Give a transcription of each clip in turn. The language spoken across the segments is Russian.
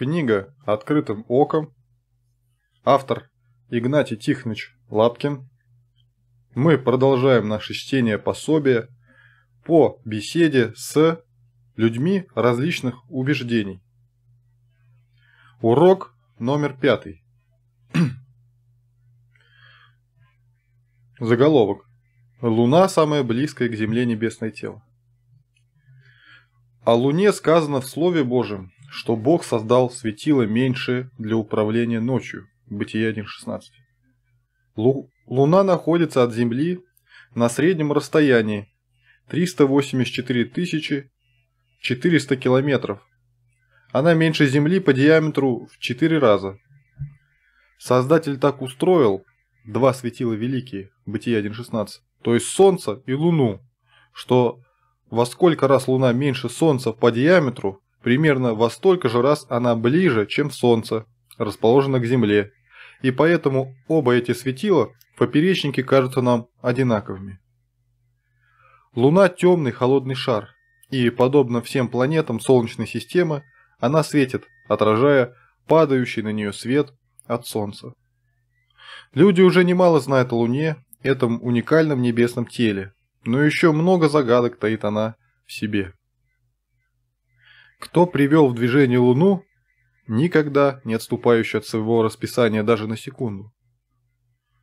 Книга «Открытым оком». Автор Игнатий Тихонович Лапкин. Мы продолжаем наше чтение пособия по беседе с людьми различных убеждений. Урок номер пятый. Заголовок. Луна – самое близкое к Земле небесное тело. О Луне сказано в Слове Божьем, что Бог создал светило меньше для управления ночью. Бытие 1.16. Лу... Луна находится от Земли на среднем расстоянии 384 400 километров. Она меньше Земли по диаметру в 4 раза. Создатель так устроил два светила великие, Бытие 1.16, то есть Солнце и Луну, что во сколько раз Луна меньше Солнца по диаметру, Примерно во столько же раз она ближе, чем Солнце, расположена к Земле, и поэтому оба эти светила в поперечнике кажутся нам одинаковыми. Луна – темный холодный шар, и, подобно всем планетам Солнечной системы, она светит, отражая падающий на нее свет от Солнца. Люди уже немало знают о Луне, этом уникальном небесном теле, но еще много загадок таит она в себе. Кто привел в движение Луну, никогда не отступающий от своего расписания даже на секунду.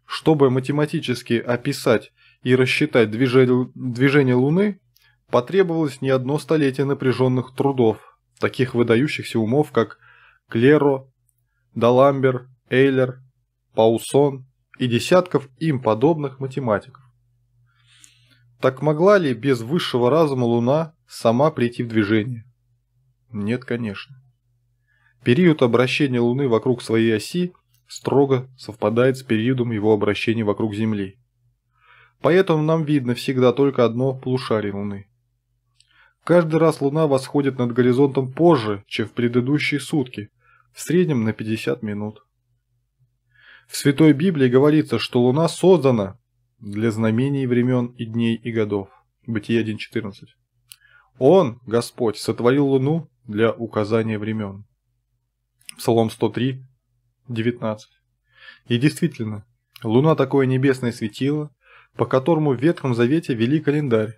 Чтобы математически описать и рассчитать движение, движение Луны, потребовалось не одно столетие напряженных трудов, таких выдающихся умов, как Клеро, Даламбер, Эйлер, Паусон и десятков им подобных математиков. Так могла ли без высшего разума Луна сама прийти в движение? Нет, конечно. Период обращения Луны вокруг своей оси строго совпадает с периодом его обращения вокруг Земли. Поэтому нам видно всегда только одно полушарие Луны. Каждый раз Луна восходит над горизонтом позже, чем в предыдущие сутки, в среднем на 50 минут. В Святой Библии говорится, что Луна создана для знамений времен и дней и годов. Бытие 1.14. Он, Господь, сотворил Луну для указания времен. Псалом 103, 19. И действительно, луна такое небесное светило, по которому в Ветхом Завете вели календарь.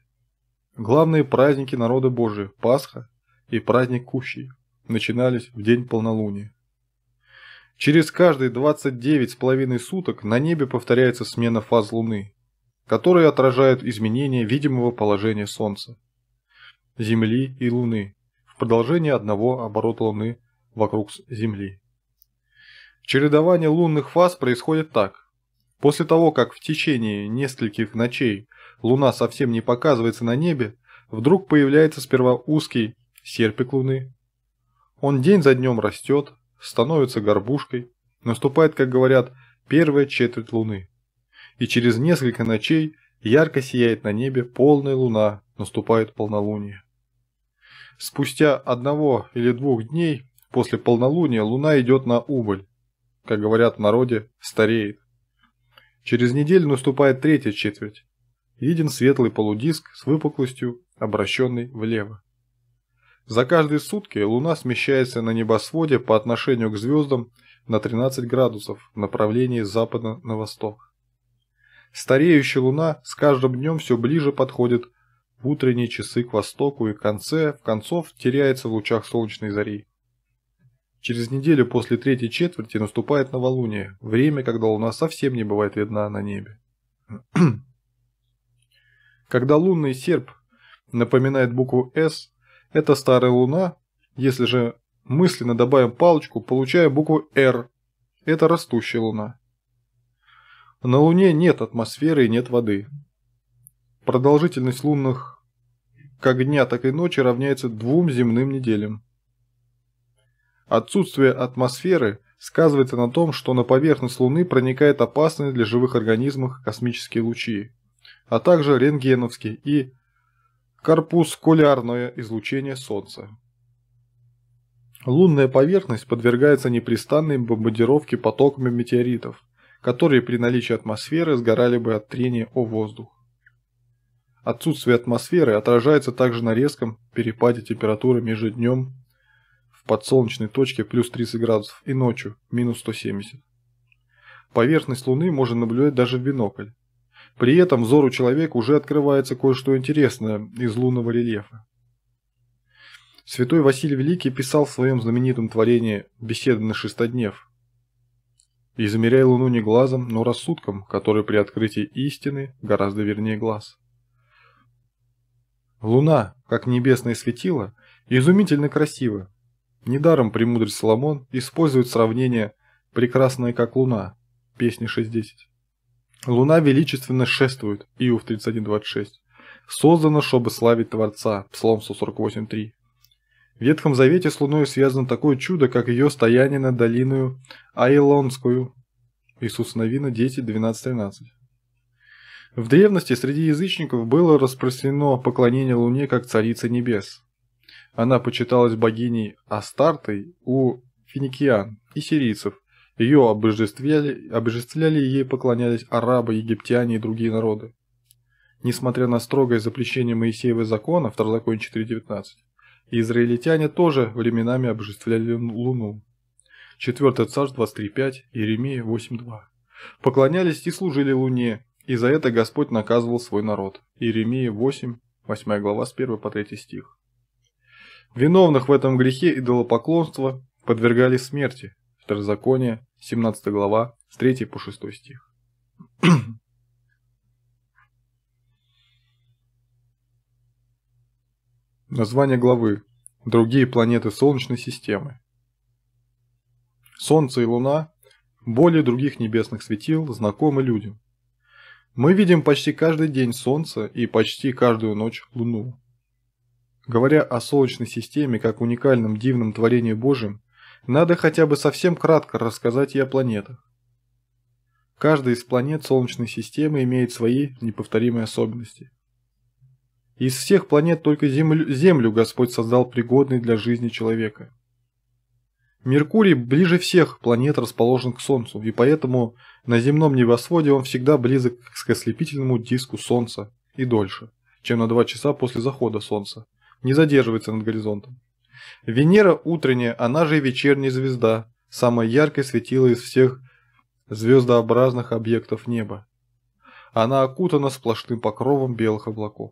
Главные праздники народа Божия – Пасха и праздник Кущий – начинались в день полнолуния. Через каждые 29 с половиной суток на небе повторяется смена фаз Луны, которые отражают изменения видимого положения Солнца, Земли и Луны, продолжение одного оборота Луны вокруг Земли. Чередование лунных фаз происходит так. После того, как в течение нескольких ночей Луна совсем не показывается на небе, вдруг появляется сперва узкий серпик Луны. Он день за днем растет, становится горбушкой, наступает, как говорят, первая четверть Луны. И через несколько ночей ярко сияет на небе полная Луна, наступает полнолуние. Спустя одного или двух дней после полнолуния луна идет на убыль. Как говорят в народе, стареет. Через неделю наступает третья четверть. Виден светлый полудиск с выпуклостью, обращенный влево. За каждые сутки луна смещается на небосводе по отношению к звездам на 13 градусов в направлении запада на восток. Стареющая луна с каждым днем все ближе подходит в утренние часы к востоку и конце, в концов, теряется в лучах солнечной зари. Через неделю после третьей четверти наступает новолуние, время, когда луна совсем не бывает видна на небе. когда лунный серп напоминает букву «С», это старая луна, если же мысленно добавим палочку, получаем букву «Р». Это растущая луна. На Луне нет атмосферы и нет воды. Продолжительность лунных как дня, так и ночи равняется двум земным неделям. Отсутствие атмосферы сказывается на том, что на поверхность Луны проникают опасные для живых организмов космические лучи, а также рентгеновские и корпускулярное излучение Солнца. Лунная поверхность подвергается непрестанной бомбардировке потоками метеоритов, которые при наличии атмосферы сгорали бы от трения о воздух. Отсутствие атмосферы отражается также на резком перепаде температуры между днем в подсолнечной точке плюс 30 градусов и ночью минус 170. Поверхность Луны можно наблюдать даже в бинокль. При этом взору человека уже открывается кое-что интересное из лунного рельефа. Святой Василий Великий писал в своем знаменитом творении «Беседы на шестоднев» «И луну не глазом, но рассудком, который при открытии истины гораздо вернее глаз». Луна, как небесное светило, изумительно красива. Недаром премудрый Соломон использует сравнение «прекрасная как луна» песни 6.10. Луна величественно шествует, Иов 31.26. Создана, чтобы славить Творца, Псалом 148.3. В Ветхом Завете с Луной связано такое чудо, как ее стояние над долиною Айлонскую. Иисус Новина 10, 12, 13. В древности среди язычников было распространено поклонение Луне как царице небес. Она почиталась богиней Астартой у финикиан и сирийцев. Ее обожествляли, обожествляли и ей поклонялись арабы, египтяне и другие народы. Несмотря на строгое запрещение Моисеева закона, второзакон 4.19, израильтяне тоже временами обожествляли Луну. 4 царь 23.5, Иеремия 8.2. Поклонялись и служили Луне, и за это Господь наказывал свой народ. Иеремия 8, 8 глава с 1 по 3 стих. Виновных в этом грехе идолопоклонства подвергали смерти. Второзаконие, 17 глава, с 3 по 6 стих. Название главы. Другие планеты Солнечной системы. Солнце и Луна, более других небесных светил, знакомы людям. Мы видим почти каждый день Солнце и почти каждую ночь Луну. Говоря о Солнечной системе как уникальном дивном творении Божьем, надо хотя бы совсем кратко рассказать и о планетах. Каждая из планет Солнечной системы имеет свои неповторимые особенности. Из всех планет только землю, землю Господь создал пригодной для жизни человека – Меркурий ближе всех планет расположен к Солнцу, и поэтому на земном небосводе он всегда близок к ослепительному диску солнца и дольше, чем на два часа после захода солнца. Не задерживается над горизонтом. Венера утренняя, она же и вечерняя звезда, самая яркая светила из всех звездообразных объектов неба. Она окутана сплошным покровом белых облаков.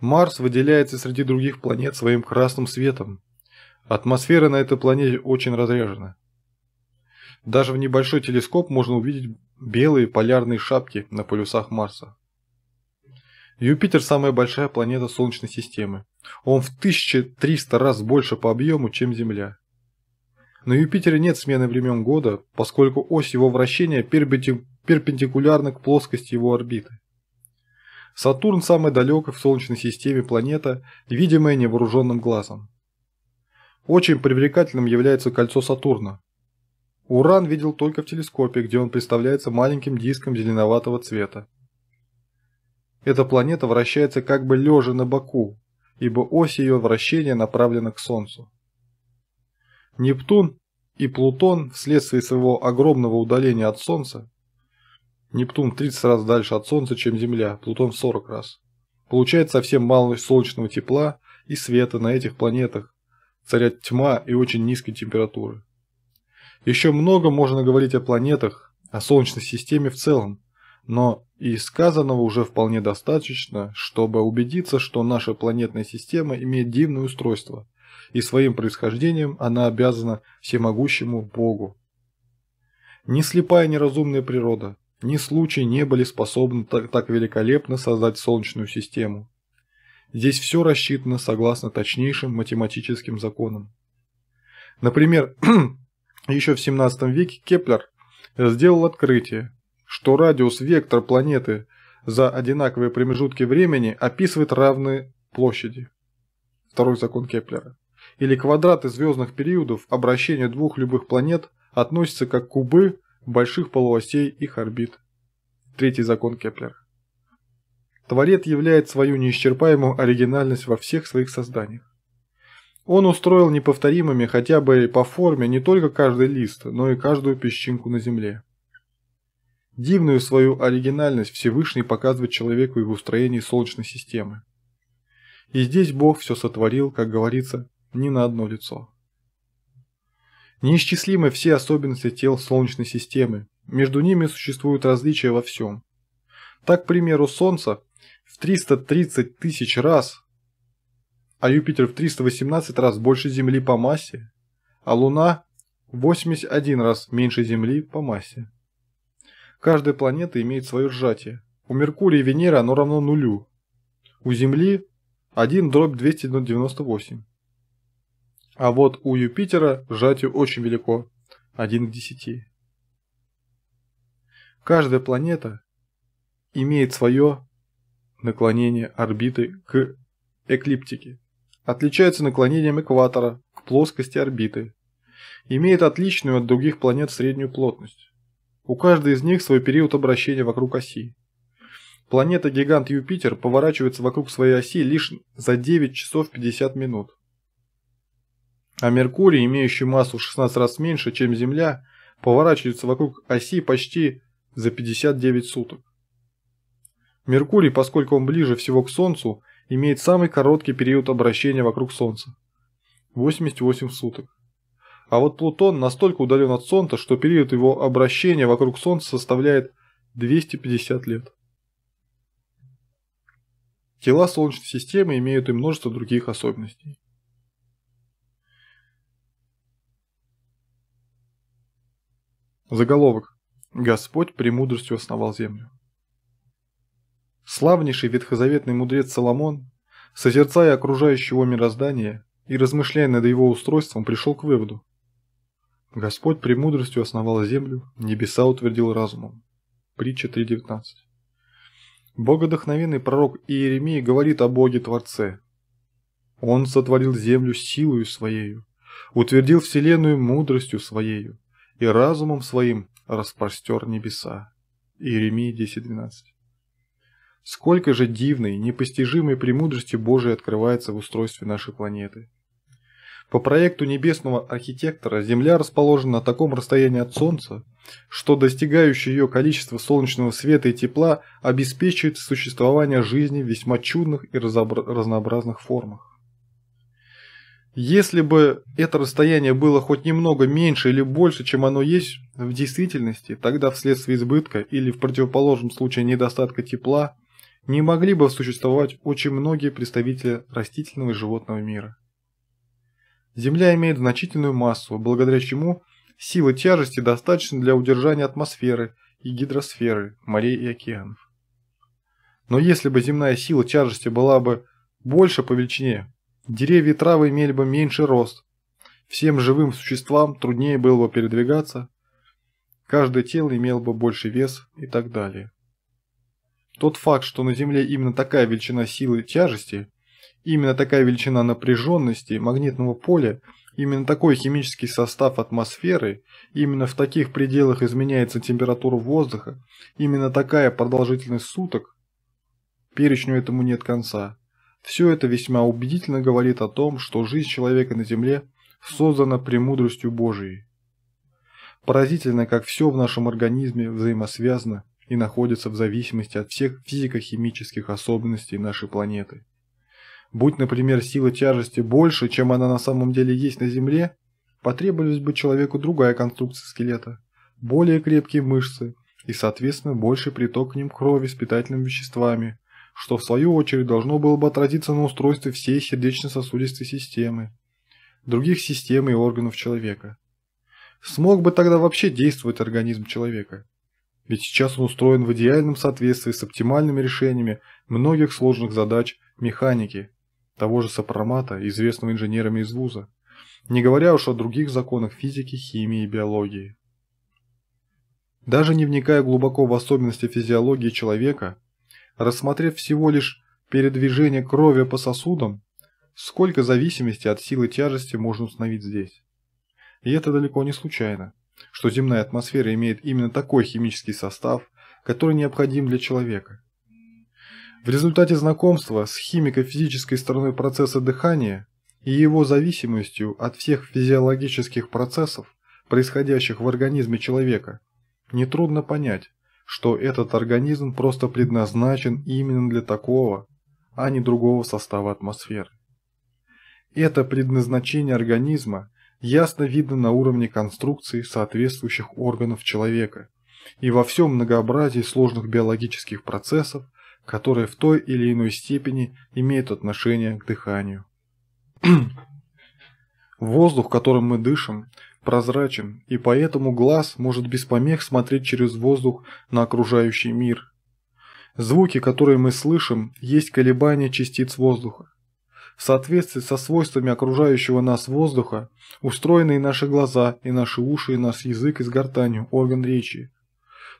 Марс выделяется среди других планет своим красным светом. Атмосфера на этой планете очень разряжена. Даже в небольшой телескоп можно увидеть белые полярные шапки на полюсах Марса. Юпитер – самая большая планета Солнечной системы. Он в 1300 раз больше по объему, чем Земля. На Юпитере нет смены времен года, поскольку ось его вращения перпендикулярна к плоскости его орбиты. Сатурн – самая далекая в Солнечной системе планета, видимая невооруженным глазом. Очень привлекательным является кольцо Сатурна, Уран видел только в телескопе, где он представляется маленьким диском зеленоватого цвета. Эта планета вращается как бы лежа на боку, ибо ось ее вращения направлена к Солнцу. Нептун и Плутон вследствие своего огромного удаления от Солнца, Нептун 30 раз дальше от Солнца, чем Земля, Плутон в 40 раз, получает совсем мало солнечного тепла и света на этих планетах, царят тьма и очень низкие температуры. Еще много можно говорить о планетах, о Солнечной системе в целом, но и сказанного уже вполне достаточно, чтобы убедиться, что наша планетная система имеет дивное устройство, и своим происхождением она обязана всемогущему Богу. Ни слепая неразумная природа, ни случай не были способны так, так великолепно создать Солнечную систему. Здесь все рассчитано согласно точнейшим математическим законам. Например, Еще в 17 веке Кеплер сделал открытие, что радиус вектор планеты за одинаковые промежутки времени описывает равные площади. Второй закон Кеплера. Или квадраты звездных периодов обращения двух любых планет относятся как кубы больших полуосей их орбит. Третий закон Кеплера. Творец являет свою неисчерпаемую оригинальность во всех своих созданиях. Он устроил неповторимыми хотя бы по форме не только каждый лист, но и каждую песчинку на земле. Дивную свою оригинальность Всевышний показывает человеку и в устроении Солнечной системы. И здесь Бог все сотворил, как говорится, не на одно лицо. Неисчислимы все особенности тел Солнечной системы, между ними существуют различия во всем. Так, к примеру, Солнце в 330 тысяч раз а Юпитер в 318 раз больше Земли по массе, а Луна в 81 раз меньше Земли по массе. Каждая планета имеет свое сжатие. У Меркурия и Венеры оно равно нулю. У Земли 1 дробь 298. А вот у Юпитера сжатие очень велико – 1 к 10. Каждая планета имеет свое наклонение орбиты к эклиптике отличается наклонением экватора к плоскости орбиты, имеет отличную от других планет среднюю плотность. У каждой из них свой период обращения вокруг оси. Планета-гигант Юпитер поворачивается вокруг своей оси лишь за 9 часов 50 минут. А Меркурий, имеющий массу в 16 раз меньше, чем Земля, поворачивается вокруг оси почти за 59 суток. Меркурий, поскольку он ближе всего к Солнцу, имеет самый короткий период обращения вокруг Солнца – 88 суток. А вот Плутон настолько удален от Солнца, что период его обращения вокруг Солнца составляет 250 лет. Тела Солнечной системы имеют и множество других особенностей. Заголовок. Господь премудростью основал землю. Славнейший ветхозаветный мудрец Соломон, созерцая окружающего мироздания и размышляя над его устройством, пришел к выводу. Господь премудростью основал землю, небеса утвердил разумом. Притча 3.19 Богодохновенный пророк Иеремия говорит о Боге Творце. Он сотворил землю силою Своею, утвердил вселенную мудростью Своею и разумом Своим распростер небеса. Иеремия 10.12 Сколько же дивной, непостижимой премудрости Божией открывается в устройстве нашей планеты. По проекту небесного архитектора Земля расположена на таком расстоянии от Солнца, что достигающее ее количество солнечного света и тепла обеспечивает существование жизни в весьма чудных и разнообразных формах. Если бы это расстояние было хоть немного меньше или больше, чем оно есть в действительности, тогда вследствие избытка или в противоположном случае недостатка тепла – не могли бы существовать очень многие представители растительного и животного мира. Земля имеет значительную массу, благодаря чему силы тяжести достаточно для удержания атмосферы и гидросферы, морей и океанов. Но если бы земная сила тяжести была бы больше по величине, деревья и травы имели бы меньше рост, всем живым существам труднее было бы передвигаться, каждое тело имело бы больше вес и так далее. Тот факт, что на Земле именно такая величина силы тяжести, именно такая величина напряженности магнитного поля, именно такой химический состав атмосферы, именно в таких пределах изменяется температура воздуха, именно такая продолжительность суток, перечню этому нет конца. Все это весьма убедительно говорит о том, что жизнь человека на Земле создана премудростью Божией. Поразительно, как все в нашем организме взаимосвязано и находятся в зависимости от всех физико-химических особенностей нашей планеты. Будь, например, сила тяжести больше, чем она на самом деле есть на Земле, потребовалась бы человеку другая конструкция скелета, более крепкие мышцы и, соответственно, больший приток к ним крови с питательными веществами, что в свою очередь должно было бы отразиться на устройстве всей сердечно-сосудистой системы, других систем и органов человека. Смог бы тогда вообще действовать организм человека? Ведь сейчас он устроен в идеальном соответствии с оптимальными решениями многих сложных задач механики, того же сопромата, известного инженерами из вуза, не говоря уж о других законах физики, химии и биологии. Даже не вникая глубоко в особенности физиологии человека, рассмотрев всего лишь передвижение крови по сосудам, сколько зависимости от силы тяжести можно установить здесь. И это далеко не случайно что земная атмосфера имеет именно такой химический состав, который необходим для человека. В результате знакомства с химико-физической стороной процесса дыхания и его зависимостью от всех физиологических процессов, происходящих в организме человека, нетрудно понять, что этот организм просто предназначен именно для такого, а не другого состава атмосферы. Это предназначение организма ясно видно на уровне конструкции соответствующих органов человека и во всем многообразии сложных биологических процессов, которые в той или иной степени имеют отношение к дыханию. Воздух, которым мы дышим, прозрачен, и поэтому глаз может без помех смотреть через воздух на окружающий мир. Звуки, которые мы слышим, есть колебания частиц воздуха. В соответствии со свойствами окружающего нас воздуха устроены и наши глаза, и наши уши, и наш язык, и с гортанью, орган речи.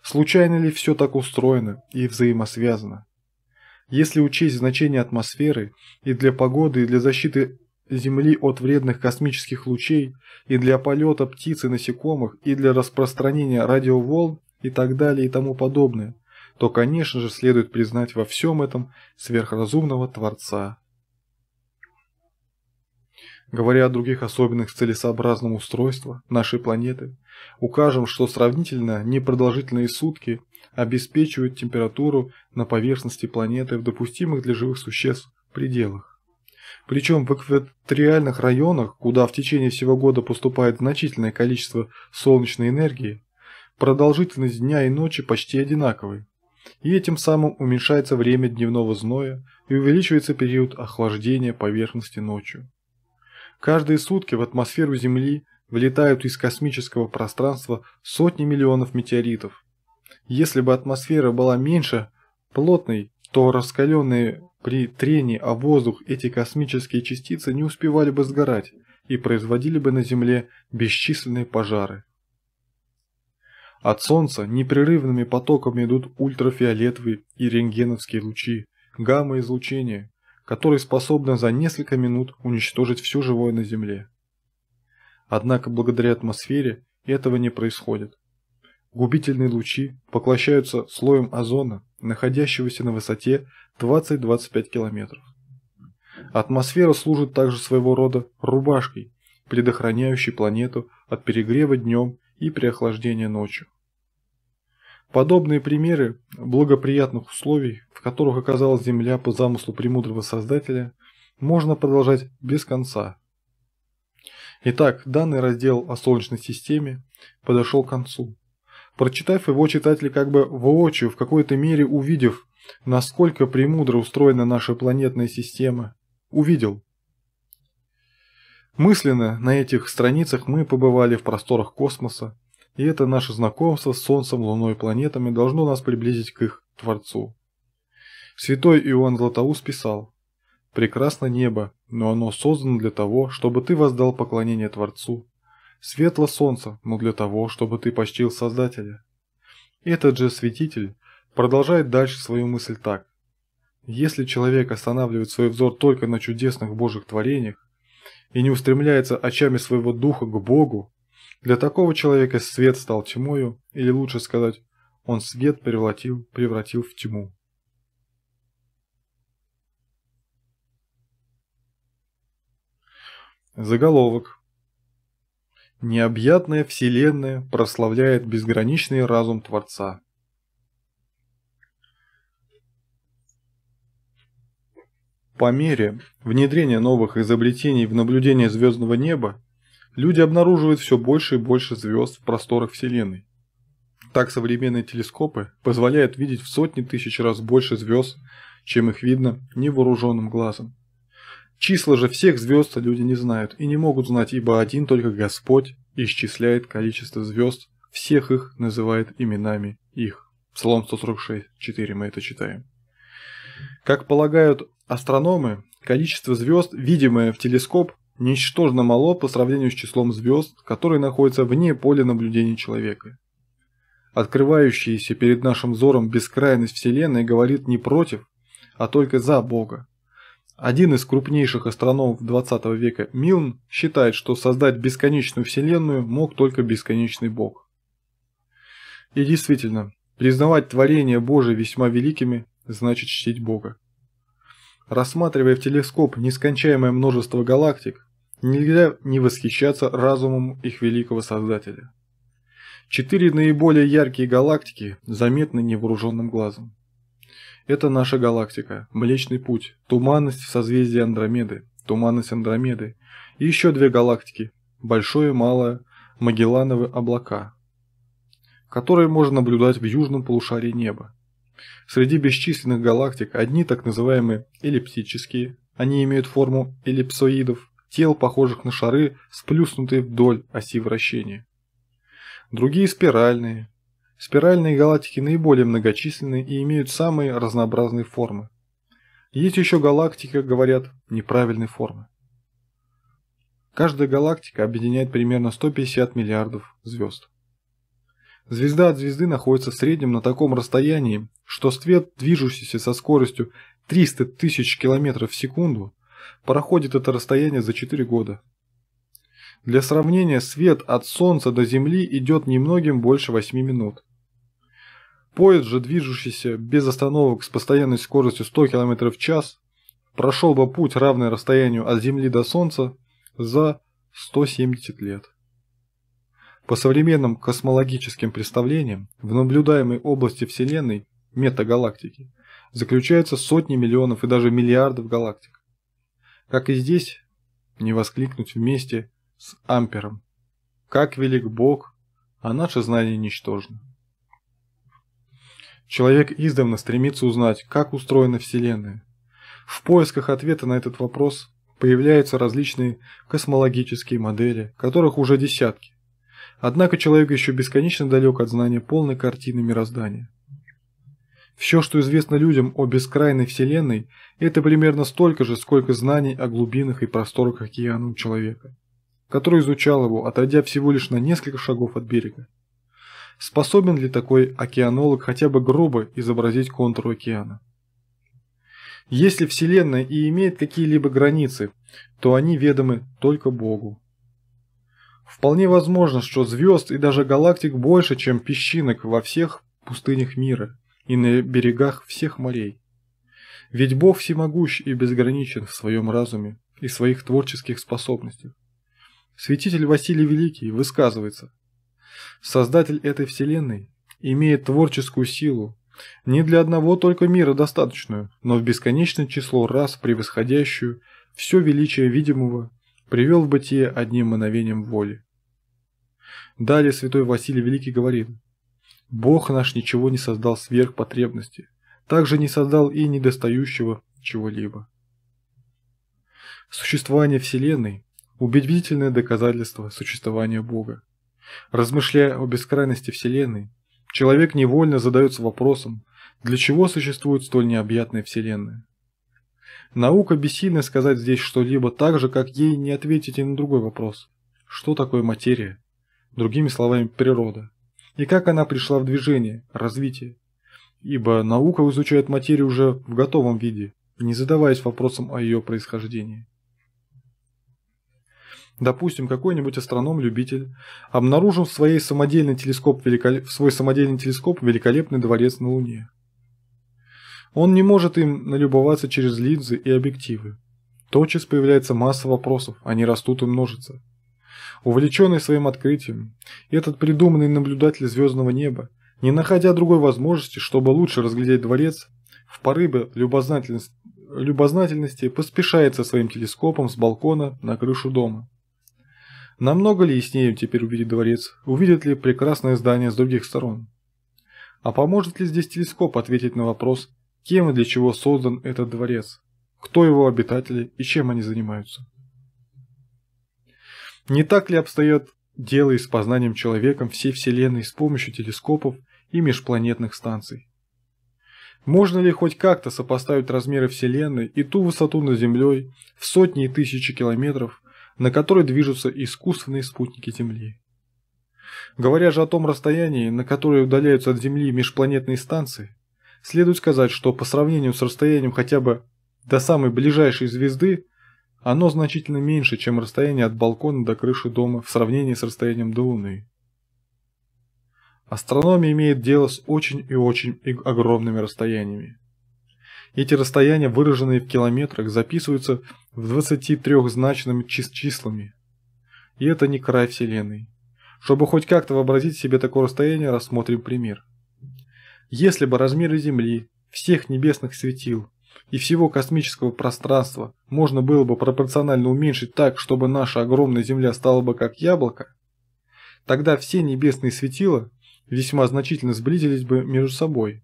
Случайно ли все так устроено и взаимосвязано? Если учесть значение атмосферы и для погоды, и для защиты Земли от вредных космических лучей, и для полета птиц и насекомых, и для распространения радиоволн и так далее и тому подобное, то, конечно же, следует признать во всем этом сверхразумного Творца. Говоря о других особенных целесообразном устройства нашей планеты, укажем, что сравнительно непродолжительные сутки обеспечивают температуру на поверхности планеты в допустимых для живых существ пределах. Причем в экваториальных районах, куда в течение всего года поступает значительное количество солнечной энергии, продолжительность дня и ночи почти одинаковые, и этим самым уменьшается время дневного зноя и увеличивается период охлаждения поверхности ночью. Каждые сутки в атмосферу Земли влетают из космического пространства сотни миллионов метеоритов. Если бы атмосфера была меньше, плотной, то раскаленные при трении о воздух эти космические частицы не успевали бы сгорать и производили бы на Земле бесчисленные пожары. От Солнца непрерывными потоками идут ультрафиолетовые и рентгеновские лучи, гамма-излучение, которые способны за несколько минут уничтожить все живое на Земле. Однако благодаря атмосфере этого не происходит. Губительные лучи поглощаются слоем озона, находящегося на высоте 20-25 километров. Атмосфера служит также своего рода рубашкой, предохраняющей планету от перегрева днем и переохлаждения ночью. Подобные примеры благоприятных условий, в которых оказалась Земля по замыслу премудрого Создателя, можно продолжать без конца. Итак, данный раздел о Солнечной системе подошел к концу. Прочитав его, читатели как бы воочию, в какой-то мере увидев, насколько премудро устроена наша планетная система, увидел. Мысленно на этих страницах мы побывали в просторах космоса, и это наше знакомство с Солнцем, Луной и планетами должно нас приблизить к их Творцу. Святой Иоанн Златоуст писал, «Прекрасно небо, но оно создано для того, чтобы ты воздал поклонение Творцу. Светло солнце, но для того, чтобы ты почтил Создателя». Этот же святитель продолжает дальше свою мысль так. Если человек останавливает свой взор только на чудесных божьих творениях и не устремляется очами своего духа к Богу, для такого человека свет стал тьмою, или лучше сказать, он свет превратил, превратил в тьму. Заголовок. Необъятная Вселенная прославляет безграничный разум Творца. По мере внедрения новых изобретений в наблюдение звездного неба, люди обнаруживают все больше и больше звезд в просторах Вселенной. Так современные телескопы позволяют видеть в сотни тысяч раз больше звезд, чем их видно невооруженным глазом. Числа же всех звезд люди не знают и не могут знать, ибо один только Господь исчисляет количество звезд, всех их называет именами их. Псалом 146.4 мы это читаем. Как полагают астрономы, количество звезд, видимое в телескоп, ничтожно мало по сравнению с числом звезд, которые находятся вне поля наблюдения человека. Открывающаяся перед нашим взором бескрайность Вселенной говорит не против, а только за Бога. Один из крупнейших астрономов 20 века Милн считает, что создать бесконечную Вселенную мог только бесконечный Бог. И действительно, признавать творения Божие весьма великими значит чтить Бога. Рассматривая в телескоп нескончаемое множество галактик, Нельзя не восхищаться разумом их великого создателя. Четыре наиболее яркие галактики заметны невооруженным глазом. Это наша галактика, Млечный Путь, туманность в созвездии Андромеды, туманность Андромеды и еще две галактики, Большое и Малое, Магеллановые облака, которые можно наблюдать в южном полушарии неба. Среди бесчисленных галактик одни так называемые эллиптические, они имеют форму эллипсоидов, тел, похожих на шары, сплюснутые вдоль оси вращения. Другие спиральные. Спиральные галактики наиболее многочисленны и имеют самые разнообразные формы. Есть еще галактики, говорят, неправильной формы. Каждая галактика объединяет примерно 150 миллиардов звезд. Звезда от звезды находится в среднем на таком расстоянии, что свет, движущийся со скоростью 300 тысяч километров в секунду, проходит это расстояние за 4 года. Для сравнения, свет от Солнца до Земли идет немногим больше 8 минут. Поезд же, движущийся без остановок с постоянной скоростью 100 км в час, прошел бы путь, равный расстоянию от Земли до Солнца, за 170 лет. По современным космологическим представлениям, в наблюдаемой области Вселенной, метагалактики, заключаются сотни миллионов и даже миллиардов галактик. Как и здесь, не воскликнуть вместе с Ампером. Как велик Бог, а наше знание ничтожно. Человек издавна стремится узнать, как устроена Вселенная. В поисках ответа на этот вопрос появляются различные космологические модели, которых уже десятки. Однако человек еще бесконечно далек от знания полной картины мироздания. Все, что известно людям о бескрайной Вселенной, это примерно столько же, сколько знаний о глубинах и просторах океана у человека, который изучал его, отойдя всего лишь на несколько шагов от берега. Способен ли такой океанолог хотя бы грубо изобразить контур океана? Если Вселенная и имеет какие-либо границы, то они ведомы только Богу. Вполне возможно, что звезд и даже галактик больше, чем песчинок во всех пустынях мира – и на берегах всех морей. Ведь Бог всемогущ и безграничен в своем разуме и своих творческих способностях. Святитель Василий Великий высказывается, Создатель этой вселенной имеет творческую силу, не для одного только мира достаточную, но в бесконечное число раз превосходящую все величие видимого, привел в бытие одним мановением воли. Далее святой Василий Великий говорит – Бог наш ничего не создал сверх потребности, также не создал и недостающего чего-либо. Существование Вселенной – убедительное доказательство существования Бога. Размышляя о бескрайности Вселенной, человек невольно задается вопросом, для чего существует столь необъятная Вселенная. Наука бессильна сказать здесь что-либо так же, как ей не ответить и на другой вопрос. Что такое материя? Другими словами, природа – и как она пришла в движение, развитие. Ибо наука изучает материю уже в готовом виде, не задаваясь вопросом о ее происхождении. Допустим, какой-нибудь астроном-любитель обнаружил в, своей самодельный телескоп великолеп... в свой самодельный телескоп великолепный дворец на Луне. Он не может им налюбоваться через линзы и объективы. Тотчас появляется масса вопросов, они растут и множатся. Увлеченный своим открытием, этот придуманный наблюдатель звездного неба, не находя другой возможности, чтобы лучше разглядеть дворец, в порыве любознательности, любознательности поспешает со своим телескопом с балкона на крышу дома. Намного ли яснее теперь увидит дворец, Увидят ли прекрасное здание с других сторон? А поможет ли здесь телескоп ответить на вопрос, кем и для чего создан этот дворец, кто его обитатели и чем они занимаются? Не так ли обстоят дело и с познанием человеком всей Вселенной с помощью телескопов и межпланетных станций? Можно ли хоть как-то сопоставить размеры Вселенной и ту высоту над Землей в сотни и тысячи километров, на которой движутся искусственные спутники Земли? Говоря же о том расстоянии, на которое удаляются от Земли межпланетные станции, следует сказать, что по сравнению с расстоянием хотя бы до самой ближайшей звезды, оно значительно меньше, чем расстояние от балкона до крыши дома в сравнении с расстоянием до Луны. Астрономия имеет дело с очень и очень огромными расстояниями. Эти расстояния, выраженные в километрах, записываются в 23-значными чис числами. И это не край Вселенной. Чтобы хоть как-то вообразить себе такое расстояние, рассмотрим пример. Если бы размеры Земли, всех небесных светил, и всего космического пространства можно было бы пропорционально уменьшить так, чтобы наша огромная Земля стала бы как яблоко, тогда все небесные светила весьма значительно сблизились бы между собой.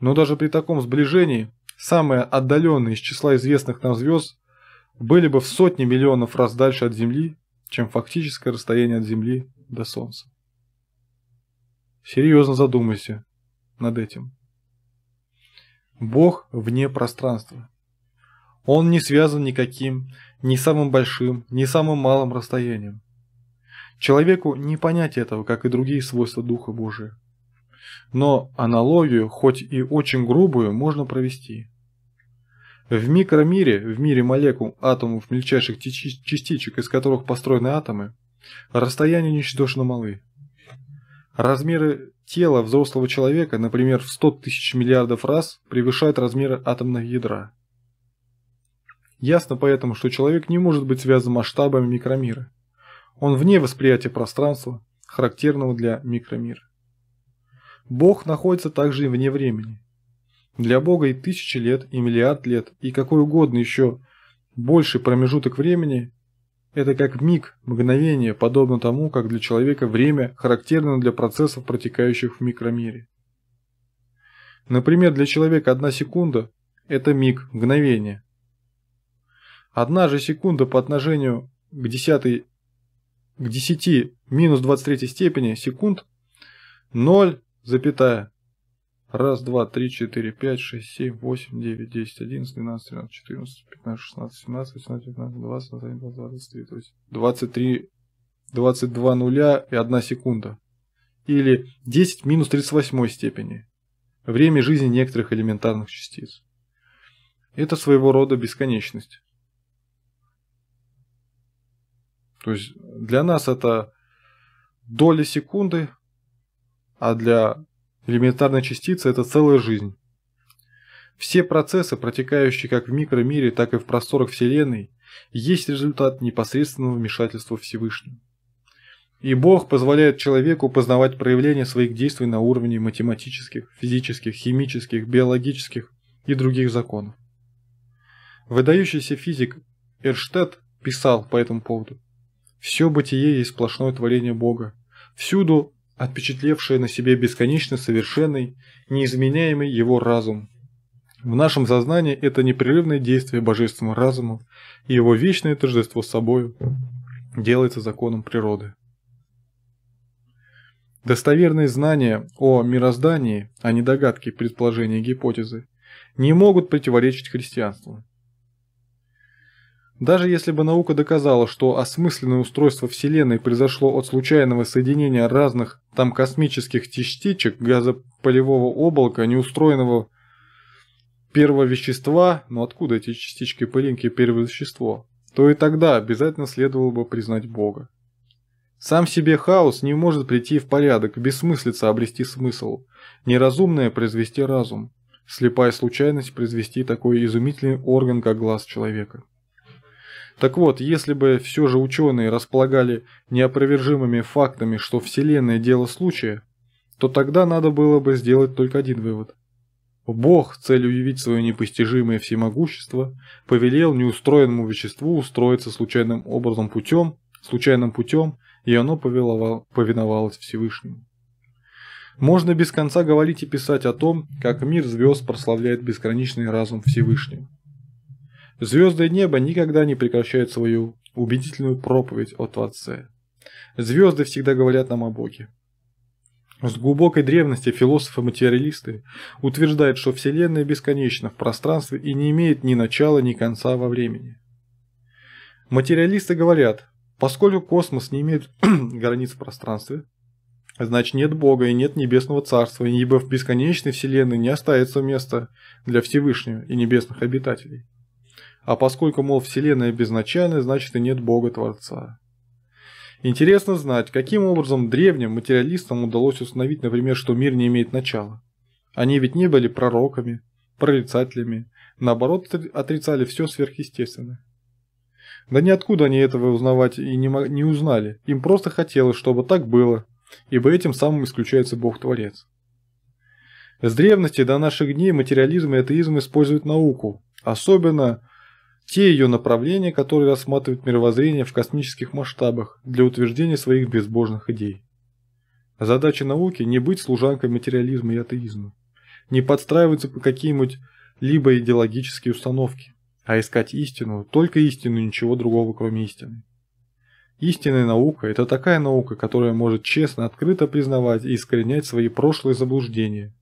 Но даже при таком сближении самые отдаленные из числа известных нам звезд были бы в сотни миллионов раз дальше от Земли, чем фактическое расстояние от Земли до Солнца. Серьезно задумайся над этим. Бог вне пространства. Он не связан никаким, ни самым большим, ни самым малым расстоянием. Человеку не понять этого, как и другие свойства Духа Божия. Но аналогию, хоть и очень грубую, можно провести. В микромире, в мире молекул, атомов, мельчайших частичек, из которых построены атомы, расстояния ничтожно малы. Размеры Тело взрослого человека, например, в 100 тысяч миллиардов раз превышает размеры атомного ядра. Ясно поэтому, что человек не может быть связан масштабами микромира. Он вне восприятия пространства, характерного для микромира. Бог находится также и вне времени. Для Бога и тысячи лет, и миллиард лет, и какой угодно еще больший промежуток времени это как миг, мгновение, подобно тому, как для человека время характерно для процессов, протекающих в микромире. Например, для человека одна секунда – это миг, мгновение. Одна же секунда по отношению к 10, к 10 минус 23 степени секунд – 0, запятая Раз, два, три, четыре, пять, шесть, семь, восемь, девять, десять, одиннадцать, двенадцать, тринадцать, четырнадцать, пятнадцать, шестнадцать, семнадцать, восемнадцать, девятнадцать, двадцать, двадцать один, двадцать три. То есть двадцать три, двадцать два нуля и одна секунда. Или 10 минус 38 степени. Время жизни некоторых элементарных частиц. Это своего рода бесконечность. То есть для нас это доли секунды, а для Элементарная частица – это целая жизнь. Все процессы, протекающие как в микромире, так и в просторах Вселенной, есть результат непосредственного вмешательства Всевышнего. И Бог позволяет человеку познавать проявления своих действий на уровне математических, физических, химических, биологических и других законов. Выдающийся физик Эрштед писал по этому поводу. «Все бытие есть сплошное творение Бога. Всюду отпечатлевшее на себе бесконечно совершенный, неизменяемый его разум. В нашем сознании это непрерывное действие божественного разума и его вечное тождество с собою делается законом природы. Достоверные знания о мироздании, а не догадки, предположения, гипотезы, не могут противоречить христианству. Даже если бы наука доказала, что осмысленное устройство Вселенной произошло от случайного соединения разных там космических частичек газополевого облака, неустроенного первого вещества, но ну откуда эти частички пылинки первое вещество, то и тогда обязательно следовало бы признать Бога. Сам себе хаос не может прийти в порядок, бессмыслица обрести смысл, неразумное произвести разум, слепая случайность произвести такой изумительный орган, как глаз человека. Так вот, если бы все же ученые располагали неопровержимыми фактами, что Вселенная – дело случая, то тогда надо было бы сделать только один вывод. Бог, целью явить свое непостижимое всемогущество, повелел неустроенному веществу устроиться случайным образом путем, случайным путем, и оно повиновалось Всевышнему. Можно без конца говорить и писать о том, как мир звезд прославляет бесконечный разум Всевышнего. Звезды неба никогда не прекращают свою убедительную проповедь о Творце. Звезды всегда говорят нам о Боге. С глубокой древности философы-материалисты утверждают, что Вселенная бесконечна в пространстве и не имеет ни начала, ни конца во времени. Материалисты говорят, поскольку космос не имеет границ в пространстве, значит нет Бога и нет Небесного Царства, ибо в бесконечной Вселенной не остается места для Всевышнего и небесных обитателей. А поскольку, мол, Вселенная безначальна, значит и нет Бога-творца. Интересно знать, каким образом древним материалистам удалось установить, например, что мир не имеет начала. Они ведь не были пророками, прорицателями, наоборот отрицали все сверхъестественное. Да ниоткуда они этого узнавать и не, не узнали, им просто хотелось, чтобы так было, ибо этим самым исключается Бог-творец. С древности до наших дней материализм и атеизм используют науку, особенно те ее направления, которые рассматривают мировоззрение в космических масштабах для утверждения своих безбожных идей. Задача науки – не быть служанкой материализма и атеизма, не подстраиваться по каким-нибудь либо идеологические установки, а искать истину, только истину и ничего другого, кроме истины. Истинная наука – это такая наука, которая может честно, открыто признавать и искоренять свои прошлые заблуждения,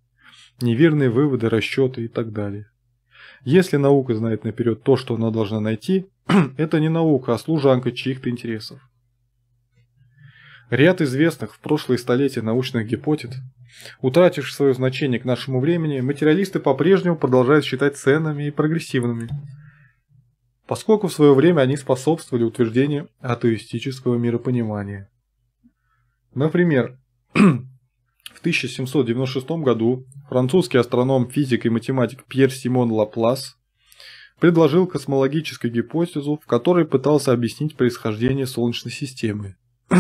неверные выводы, расчеты и так далее. Если наука знает наперед то, что она должна найти, это не наука, а служанка чьих-то интересов. Ряд известных в прошлые столетия научных гипотез, утративших свое значение к нашему времени, материалисты по-прежнему продолжают считать ценными и прогрессивными, поскольку в свое время они способствовали утверждению атеистического миропонимания. Например, В 1796 году французский астроном, физик и математик Пьер Симон Лаплас предложил космологическую гипотезу, в которой пытался объяснить происхождение Солнечной системы.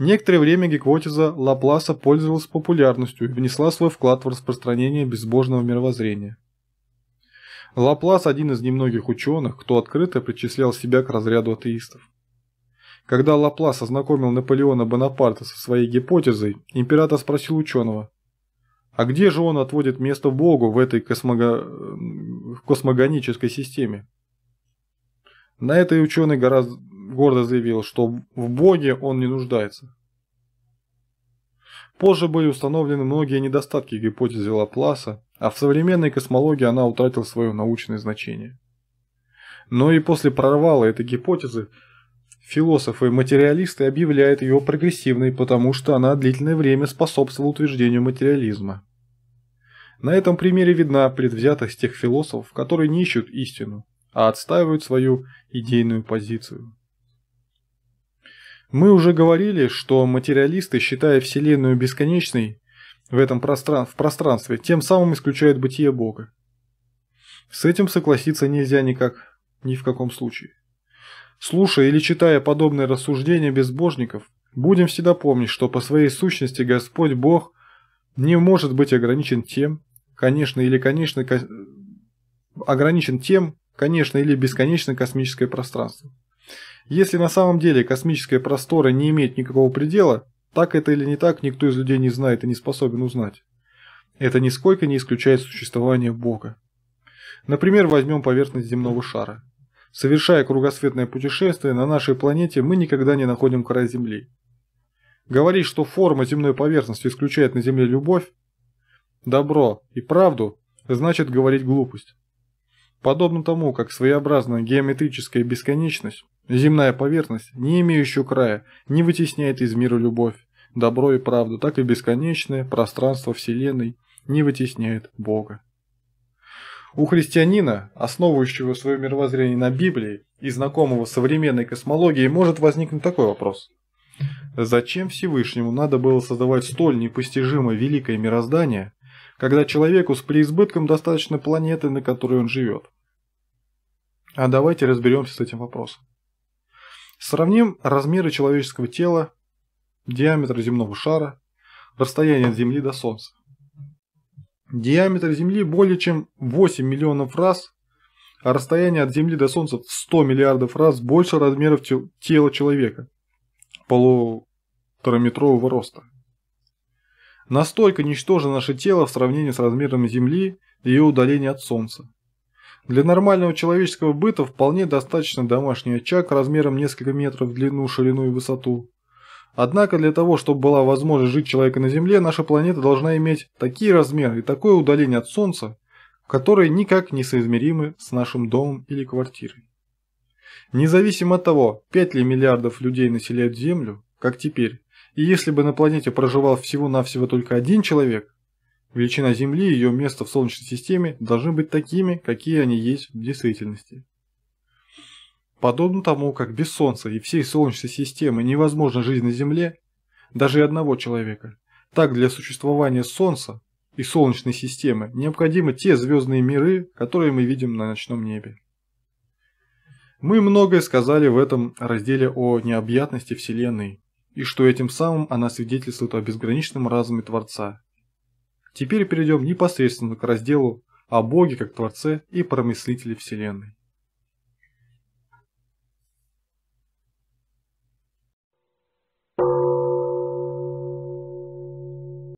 Некоторое время гипотеза Лапласа пользовалась популярностью и внесла свой вклад в распространение безбожного мировоззрения. Лаплас – один из немногих ученых, кто открыто причислял себя к разряду атеистов. Когда Лаплас ознакомил Наполеона Бонапарта со своей гипотезой, император спросил ученого, а где же он отводит место Богу в этой космого... космогонической системе? На это и ученый гораздо гордо заявил, что в Боге он не нуждается. Позже были установлены многие недостатки гипотезы Лапласа, а в современной космологии она утратила свое научное значение. Но и после прорвала этой гипотезы Философы и материалисты объявляют ее прогрессивной, потому что она длительное время способствовала утверждению материализма. На этом примере видна предвзятость тех философов, которые не ищут истину, а отстаивают свою идейную позицию. Мы уже говорили, что материалисты, считая Вселенную бесконечной в этом простран в пространстве, тем самым исключают бытие Бога. С этим согласиться нельзя никак, ни в каком случае. Слушая или читая подобные рассуждения безбожников, будем всегда помнить, что по своей сущности Господь Бог не может быть ограничен тем, конечно или конечно, ко... ограничен тем, конечно или бесконечно космическое пространство. Если на самом деле космическое просторы не имеет никакого предела, так это или не так, никто из людей не знает и не способен узнать. Это нисколько не исключает существование Бога. Например, возьмем поверхность земного шара – Совершая кругосветное путешествие, на нашей планете мы никогда не находим край Земли. Говорить, что форма земной поверхности исключает на Земле любовь, добро и правду, значит говорить глупость. Подобно тому, как своеобразная геометрическая бесконечность, земная поверхность, не имеющая края, не вытесняет из мира любовь, добро и правду, так и бесконечное пространство Вселенной не вытесняет Бога. У христианина, основывающего свое мировоззрение на Библии и знакомого с современной космологией, может возникнуть такой вопрос. Зачем Всевышнему надо было создавать столь непостижимо великое мироздание, когда человеку с преизбытком достаточно планеты, на которой он живет? А давайте разберемся с этим вопросом. Сравним размеры человеческого тела, диаметр земного шара, расстояние от Земли до Солнца. Диаметр Земли более чем 8 миллионов раз, а расстояние от Земли до Солнца в 100 миллиардов раз больше размеров тела человека полутораметрового роста. Настолько ничтожно наше тело в сравнении с размером Земли и ее удаление от Солнца. Для нормального человеческого быта вполне достаточно домашний очаг размером несколько метров в длину, ширину и высоту, Однако для того, чтобы была возможность жить человека на Земле, наша планета должна иметь такие размеры и такое удаление от Солнца, которые никак не соизмеримы с нашим домом или квартирой. Независимо от того, 5 ли миллиардов людей населяют Землю, как теперь, и если бы на планете проживал всего-навсего только один человек, величина Земли и ее место в Солнечной системе должны быть такими, какие они есть в действительности. Подобно тому, как без Солнца и всей Солнечной системы невозможна жизнь на Земле, даже и одного человека, так для существования Солнца и Солнечной системы необходимы те звездные миры, которые мы видим на ночном небе. Мы многое сказали в этом разделе о необъятности Вселенной, и что этим самым она свидетельствует о безграничном разуме Творца. Теперь перейдем непосредственно к разделу о Боге как Творце и промыслителе Вселенной.